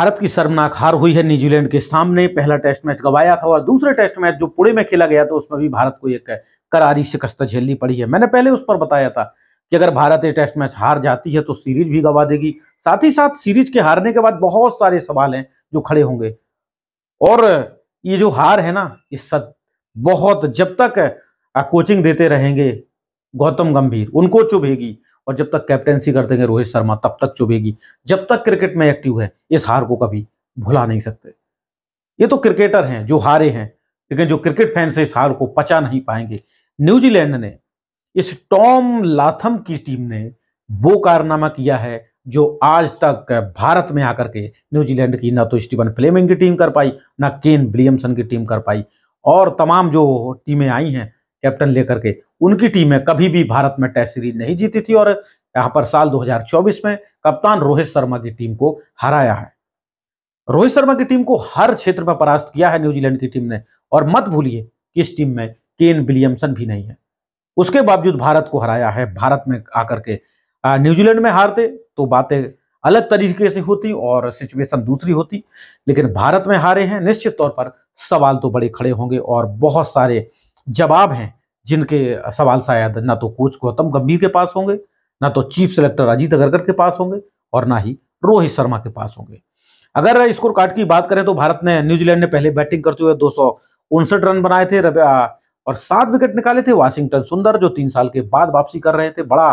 भारत की शर्मनाक हार हुई है न्यूजीलैंड के सामने पहला टेस्ट मैच गवाया था और दूसरे टेस्ट मैच जो पुणे में खेला गया था उसमें भी भारत को एक करारी शिकस्त झेलनी पड़ी है मैंने पहले उस पर बताया था कि अगर भारत ये टेस्ट मैच हार जाती है तो सीरीज भी गवा देगी साथ ही साथ सीरीज के हारने के बाद बहुत सारे सवाल हैं जो खड़े होंगे और ये जो हार है ना ये सद बहुत जब तक कोचिंग देते रहेंगे गौतम गंभीर उनको चुभेगी और जब तक कैप्टेंसी कर देंगे रोहित शर्मा तब तक चुभेगी जब तक क्रिकेट में एक्टिव है इस हार को कभी भुला नहीं सकते ये तो क्रिकेटर हैं जो हारे हैं लेकिन जो क्रिकेट फैंस इस हार को पचा नहीं पाएंगे न्यूजीलैंड ने इस टॉम लाथम की टीम ने वो कारनामा किया है जो आज तक भारत में आकर के न्यूजीलैंड की ना तो स्टीवन फ्लेमिंग की टीम कर पाई ना केन विलियमसन की टीम कर पाई और तमाम जो टीमें आई हैं कैप्टन लेकर के उनकी टीमें कभी भी भारत में टेस्ट सीरीज नहीं जीती थी और यहाँ पर साल 2024 में कप्तान रोहित शर्मा की टीम को हराया है रोहित शर्मा की टीम को हर क्षेत्र में परास्त किया है न्यूजीलैंड की टीम ने और मत भूलिए कि इस टीम में केन विलियमसन भी नहीं है उसके बावजूद भारत को हराया है भारत में आकर के न्यूजीलैंड में हारते तो बातें अलग तरीके से होती और सिचुएशन दूसरी होती लेकिन भारत में हारे हैं निश्चित तौर पर सवाल तो बड़े खड़े होंगे और बहुत सारे जवाब हैं जिनके सवाल शायद ना तो कोच गौतम गंभीर के पास होंगे ना तो चीफ सेलेक्टर अजीत अगरकर के पास होंगे और ना ही रोहित शर्मा के पास होंगे अगर स्कोर कार्ड की बात करें तो भारत ने न्यूजीलैंड ने पहले बैटिंग करते हुए दो रन बनाए थे और सात विकेट निकाले थे वाशिंगटन सुंदर जो तीन साल के बाद वापसी कर रहे थे बड़ा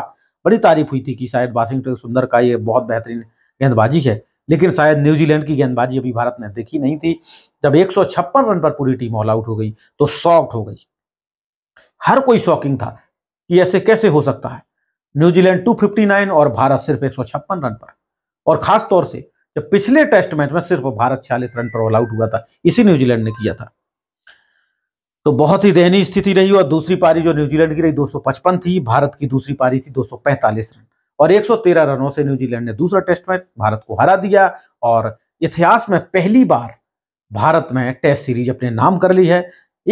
बड़ी तारीफ हुई थी कि शायद वाशिंगटन सुंदर का ये बहुत बेहतरीन गेंदबाजी है लेकिन शायद न्यूजीलैंड की गेंदबाजी अभी भारत ने देखी नहीं थी जब एक रन पर पूरी टीम ऑल आउट हो गई तो सॉफ्ट हो गई हर कोई शॉकिंग था कि ऐसे कैसे हो सकता है न्यूजीलैंड 259 और भारत सिर्फ एक रन पर और खास तौर से जब पिछले टेस्ट मैच में सिर्फ भारत छियालीस रन पर ऑल आउट हुआ था इसी न्यूजीलैंड ने किया था तो बहुत ही दयनीय स्थिति रही और दूसरी पारी जो न्यूजीलैंड की रही 255 थी भारत की दूसरी पारी थी 245 रन और 113 रनों से न्यूजीलैंड ने दूसरा टेस्ट मैच भारत को हरा दिया और इतिहास में पहली बार भारत में टेस्ट सीरीज अपने नाम कर ली है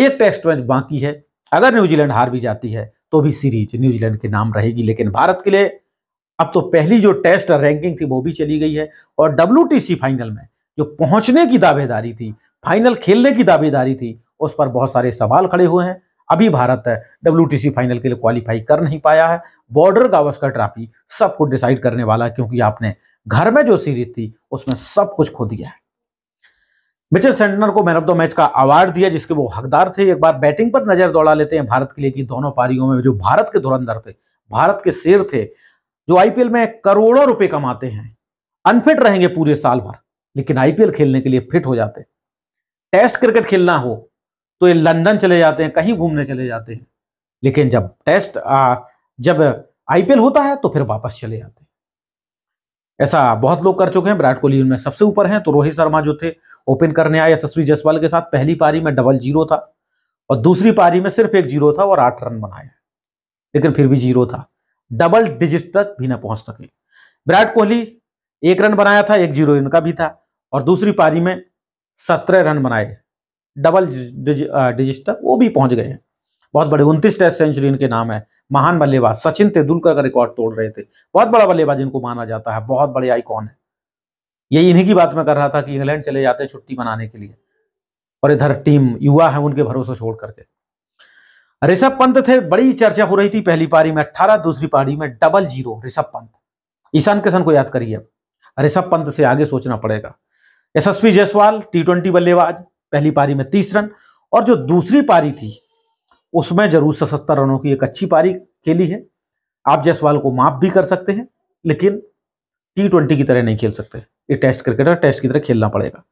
एक टेस्ट मैच बाकी है अगर न्यूजीलैंड हार भी जाती है तो भी सीरीज न्यूजीलैंड के नाम रहेगी लेकिन भारत के लिए अब तो पहली जो टेस्ट रैंकिंग थी वो भी चली गई है और डब्ल्यू फाइनल में जो पहुंचने की दावेदारी थी फाइनल खेलने की दावेदारी थी उस पर बहुत सारे सवाल खड़े हुए हैं अभी भारत डब्ल्यू फाइनल के लिए क्वालिफाई कर नहीं पाया है बॉर्डर गावस्कर ट्रॉफी सब कुछ डिसाइड करने वाला क्योंकि आपने घर में जो सीरीज थी उसमें सब कुछ खो दिया है मिचेल सेंटनर को मैन ऑफ द मैच का अवार्ड दिया जिसके वो हकदार थे एक बार बैटिंग पर नजर दौड़ा लेते हैं भारत के लिए कि दोनों पारियों में जो भारत के धुरंधर थे भारत के शेर थे जो आईपीएल में करोड़ों रुपए कमाते हैं अनफिट रहेंगे पूरे साल भर लेकिन आईपीएल खेलने के लिए फिट हो जाते हैं टेस्ट क्रिकेट खेलना हो तो ये लंदन चले जाते हैं कहीं घूमने चले जाते हैं लेकिन जब टेस्ट आ, जब आईपीएल होता है तो फिर वापस चले जाते हैं ऐसा बहुत लोग कर चुके हैं विराट कोहली उनमें सबसे ऊपर हैं तो रोहित शर्मा जो थे ओपन करने आए यशस्वी जयसवाल के साथ पहली पारी में डबल जीरो था और दूसरी पारी में सिर्फ एक जीरो था और आठ रन बनाए लेकिन फिर भी जीरो था डबल डिजिट तक भी ना पहुंच सके विराट कोहली एक रन बनाया था एक जीरो इनका भी था और दूसरी पारी में सत्रह रन बनाए डबल डिजिट तक वो भी पहुंच गए हैं बहुत बड़े उनतीस टेस्ट सेंचुरी इनके नाम है महान बल्लेबाज सचिन तेंदुलकर का रिकॉर्ड तोड़ रहे थे बहुत बड़ा बल्लेबाज इनको माना जाता है बहुत बड़े आईकॉन है यही इन्हीं की बात मैं कर रहा था कि इंग्लैंड चले जाते हैं छुट्टी मनाने के लिए और इधर टीम युवा है उनके भरोसे छोड़ करके ऋषभ पंत थे बड़ी चर्चा हो रही थी पहली पारी में अट्ठारह दूसरी पारी में डबल जीरो ऋषभ पंत ईशान किशन को याद करिए ऋषभ पंत से आगे सोचना पड़ेगा यशस्वी जयसवाल टी ट्वेंटी बल्लेबाज पहली पारी में तीस रन और जो दूसरी पारी थी उसमें जरूर सतर रनों की एक अच्छी पारी खेली है आप जायसवाल को माफ भी कर सकते हैं लेकिन टी ट्वेंटी की तरह नहीं खेल सकते ये टेस्ट क्रिकेट टेस्ट की तरह खेलना पड़ेगा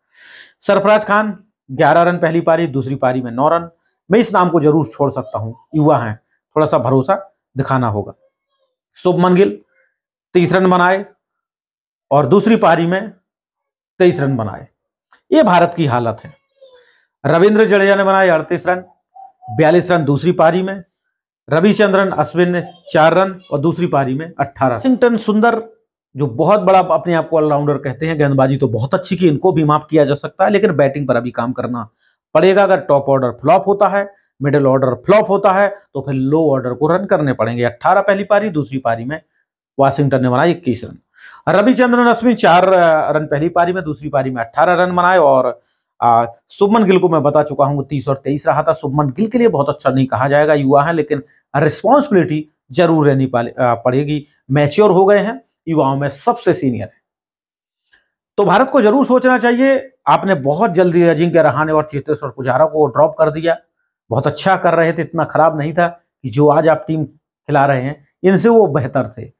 सरफराज खान ग्यारह रन पहली पारी दूसरी पारी में नौ रन मैं इस नाम को जरूर छोड़ सकता हूँ युवा हैं थोड़ा सा भरोसा दिखाना होगा शुभमन गिल तेईस रन बनाए और दूसरी पारी में तेईस रन बनाए ये भारत की हालत है रविंद्र जडेजा ने बनाए अड़तीस रन बयालीस रन दूसरी पारी में रविचंद्रन अश्विन ने चार रन और दूसरी पारी में अट्ठारह सिंगटन सुंदर जो बहुत बड़ा अपने आप को ऑलराउंडर कहते हैं गेंदबाजी तो बहुत अच्छी की इनको भी माफ किया जा सकता है लेकिन बैटिंग पर अभी काम करना पड़ेगा अगर टॉप ऑर्डर फ्लॉप होता है मिडिल ऑर्डर फ्लॉप होता है तो फिर लो ऑर्डर को रन करने पड़ेंगे अट्ठारह पहली पारी दूसरी पारी में वाशिंगटन ने बनाया इक्कीस रन रविचंद्रन अश्विन चार रन पहली पारी में दूसरी पारी में अट्ठारह रन बनाए और सुभमन गिल को मैं बता चुका हूं तीस और तेईस रहा था सुभमन गिल के लिए बहुत अच्छा नहीं कहा जाएगा युवा है लेकिन रिस्पॉन्सिबिलिटी जरूर रहनी पड़ेगी मैच्योर हो गए हैं युवाओं में सबसे सीनियर है तो भारत को जरूर सोचना चाहिए आपने बहुत जल्दी अजिंक्य रहाने और चेतेश्वर पुजारा को ड्रॉप कर दिया बहुत अच्छा कर रहे थे इतना खराब नहीं था कि जो आज आप टीम खिला रहे हैं इनसे वो बेहतर थे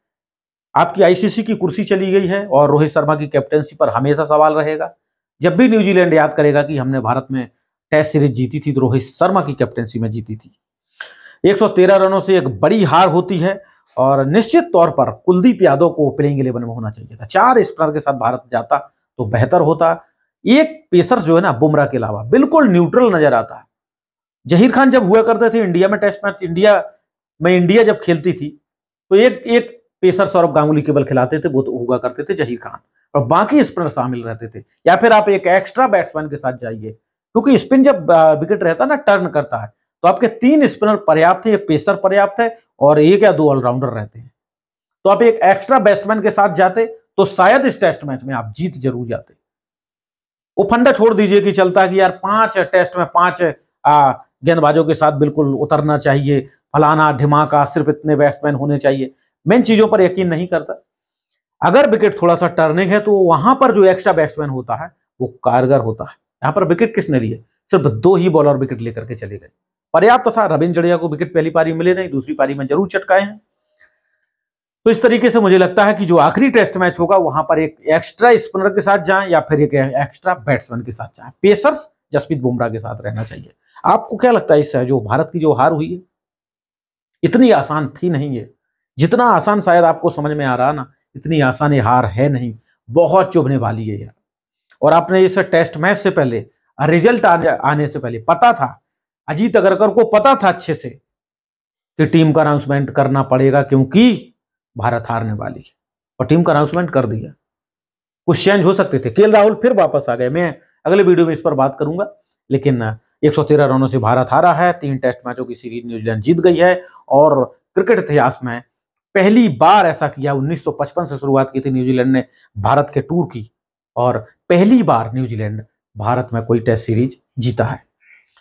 आपकी आईसीसी की कुर्सी चली गई है और रोहित शर्मा की कैप्टनसी पर हमेशा सवाल रहेगा जब भी न्यूजीलैंड याद करेगा कि हमने भारत में टेस्ट सीरीज जीती थी तो रोहित शर्मा की कैप्टनसी में जीती थी 113 रनों से एक बड़ी हार होती है और निश्चित तौर पर कुलदीप यादव को ओपनिंग इलेवन में होना चाहिए था चार स्पिनर के साथ भारत जाता तो बेहतर होता एक पेसर जो है ना बुमराह के अलावा बिल्कुल न्यूट्रल नजर आता है जहीर खान जब हुआ करते थे इंडिया में टेस्ट मैच इंडिया में इंडिया जब खेलती थी तो एक एक पेसर सौरभ गांगुली केवल खिलाते थे वो तो हुआ करते थे जहीर खान और बाकी स्पिनर शामिल रहते थे या फिर आप एक एक्स्ट्रा बैट्समैन के साथ जाइए क्योंकि स्पिन जब विकेट रहता ना टर्न करता है तो आपके तीन स्पिनर पर्याप्त है एक पेसर पर्याप्त है और एक या दो ऑलराउंडर रहते हैं तो आप एक एक्स्ट्रा बैट्समैन के साथ जाते तो शायद इस टेस्ट मैच में आप जीत जरूर जाते वो फंडा छोड़ दीजिए कि चलता कि यार पांच टेस्ट में पांच गेंदबाजों के साथ बिल्कुल उतरना चाहिए फलाना ढिमाका सिर्फ इतने बैट्समैन होने चाहिए मैं इन चीजों पर यकीन नहीं करता अगर विकेट थोड़ा सा टर्निंग है तो वहां पर जो एक्स्ट्रा बैट्समैन होता है वो कारगर होता है यहां पर विकेट किसने लिए सिर्फ दो ही बॉलर विकेट लेकर के चले गए पर्याप्त था रविंद्र जडेजा को विकेट पहली पारी मिले नहीं दूसरी पारी में जरूर चटकाए हैं तो इस तरीके से मुझे लगता है कि जो आखिरी टेस्ट मैच होगा वहां पर एक एक्स्ट्रा स्पिनर के साथ जाएं या फिर एक एक्स्ट्रा बैट्समैन के साथ जाएं पेसर्स जसप्रीत बुमराह के साथ रहना चाहिए आपको क्या लगता है इससे जो भारत की जो हार हुई है इतनी आसान थी नहीं ये जितना आसान शायद आपको समझ में आ रहा ना इतनी आसान ये हार है नहीं बहुत चुभने वाली है यार और आपने इस टेस्ट मैच से पहले रिजल्ट आने से पहले पता था अजीत अग्रकर को पता था अच्छे से कि टीम का अनाउंसमेंट करना पड़ेगा क्योंकि भारत हारने वाली है और टीम का अनाउंसमेंट कर दिया कुछ चेंज हो सकते थे के राहुल फिर वापस आ गए मैं अगले वीडियो में इस पर बात करूंगा लेकिन 113 रनों से भारत हारा है तीन टेस्ट मैचों की सीरीज न्यूजीलैंड जीत गई है और क्रिकेट इतिहास में पहली बार ऐसा किया 1955 से शुरुआत की थी न्यूजीलैंड ने भारत के टूर की और पहली बार न्यूजीलैंड भारत में कोई टेस्ट सीरीज जीता है